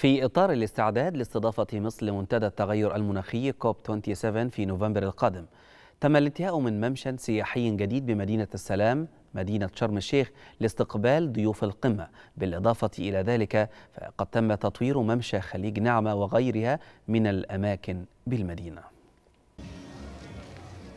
في إطار الاستعداد لاستضافة مصر لمنتدى التغير المناخي كوب 27 في نوفمبر القادم تم الانتهاء من ممشى سياحي جديد بمدينة السلام مدينة شرم الشيخ لاستقبال ضيوف القمة بالإضافة إلى ذلك فقد تم تطوير ممشى خليج نعمة وغيرها من الأماكن بالمدينة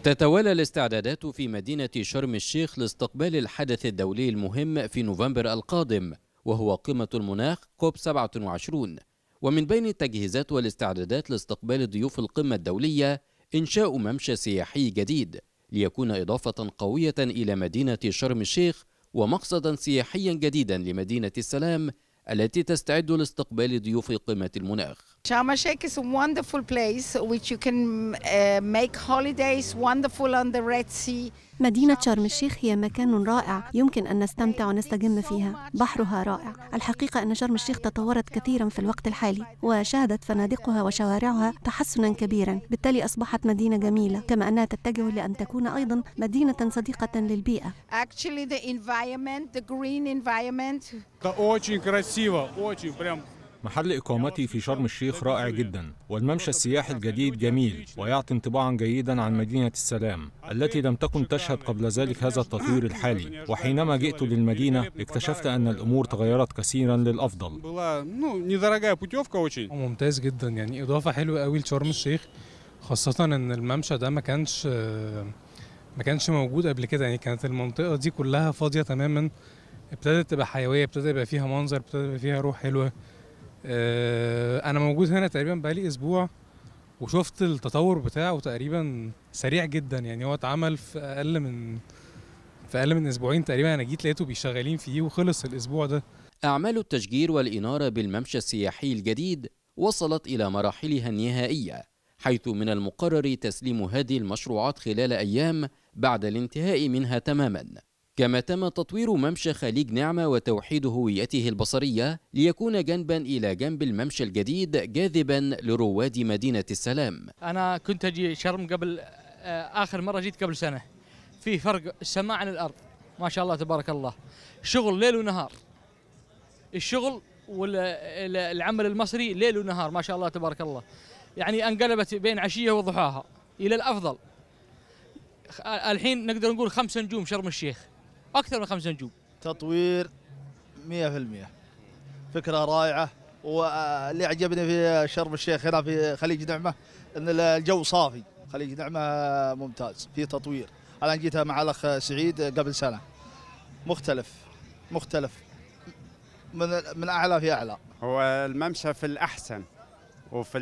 تتوالى الاستعدادات في مدينة شرم الشيخ لاستقبال الحدث الدولي المهم في نوفمبر القادم وهو قمة المناخ كوب 27 ومن بين التجهيزات والاستعدادات لاستقبال ضيوف القمة الدولية إنشاء ممشى سياحي جديد ليكون إضافة قوية إلى مدينة شرم الشيخ ومقصدا سياحيا جديدا لمدينة السلام التي تستعد لاستقبال ضيوف قمة المناخ. شرم الشيخ is a wonderful place which you can uh, make holidays wonderful on the Red Sea. مدينة شرم الشيخ هي مكان رائع يمكن أن نستمتع ونستجم فيها بحرها رائع الحقيقة أن شرم الشيخ تطورت كثيرا في الوقت الحالي وشهدت فنادقها وشوارعها تحسنا كبيرا بالتالي أصبحت مدينة جميلة كما أنها تتجه لأن تكون أيضا مدينة صديقة للبيئة Actually the environment, the green environment محل إقامتي في شرم الشيخ رائع جدا والممشى السياحي الجديد جميل ويعطي انطباعا جيدا عن مدينة السلام التي لم تكن تشهد قبل ذلك هذا التطوير الحالي وحينما جئت للمدينة اكتشفت أن الأمور تغيرت كثيرا للأفضل ممتاز جدا يعني إضافة حلوة قوي لشرم الشيخ خاصة أن الممشى ده ما كانش ما كانش موجود قبل كده يعني كانت المنطقة دي كلها فاضية تماما ابتدت تبقى حيويه ابتدى يبقى فيها منظر ابتدى يبقى فيها روح حلوه آه، انا موجود هنا تقريبا بقالي اسبوع وشفت التطور بتاعه تقريبا سريع جدا يعني هو اتعمل في اقل من في اقل من اسبوعين تقريبا انا جيت لقيته بيشغلين فيه وخلص الاسبوع ده اعمال التشجير والاناره بالممشى السياحي الجديد وصلت الى مراحلها النهائيه حيث من المقرر تسليم هذه المشروعات خلال ايام بعد الانتهاء منها تماما كما تم تطوير ممشى خليج نعمة وتوحيد هويته البصرية ليكون جنبا إلى جنب الممشى الجديد جاذبا لرواد مدينة السلام أنا كنت أجي شرم قبل آه، آخر مرة جيت قبل سنة في فرق السماء عن الأرض ما شاء الله تبارك الله شغل ليل ونهار الشغل والعمل المصري ليل ونهار ما شاء الله تبارك الله يعني انقلبت بين عشية وضحاها إلى الأفضل الحين نقدر نقول خمس نجوم شرم الشيخ اكثر من خمس نجوم تطوير 100% فكره رائعه واللي عجبني في شرم الشيخ هنا في خليج نعمه ان الجو صافي خليج نعمه ممتاز في تطوير انا جيتها مع الاخ سعيد قبل سنه مختلف مختلف من من اعلى في اعلى هو الممشى في الاحسن وفي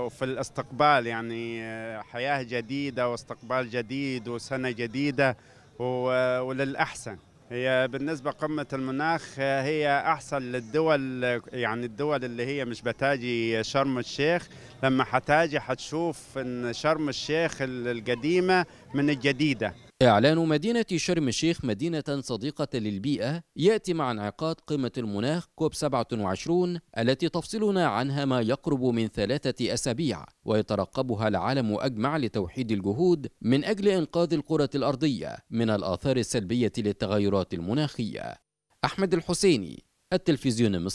وفي الاستقبال يعني آه، حياه جديده واستقبال جديد وسنه جديده وللأحسن هي بالنسبة قمة المناخ هي أحسن للدول يعني الدول اللي هي مش بتاجي شرم الشيخ لما هتاجي هتشوف إن شرم الشيخ القديمة من الجديدة إعلان مدينة شرم الشيخ مدينة صديقة للبيئة يأتي مع انعقاد قمة المناخ كوب 27 التي تفصلنا عنها ما يقرب من ثلاثة أسابيع ويترقبها العالم أجمع لتوحيد الجهود من أجل إنقاذ الكرة الأرضية من الآثار السلبية للتغيرات المناخية أحمد الحسيني التلفزيون المصري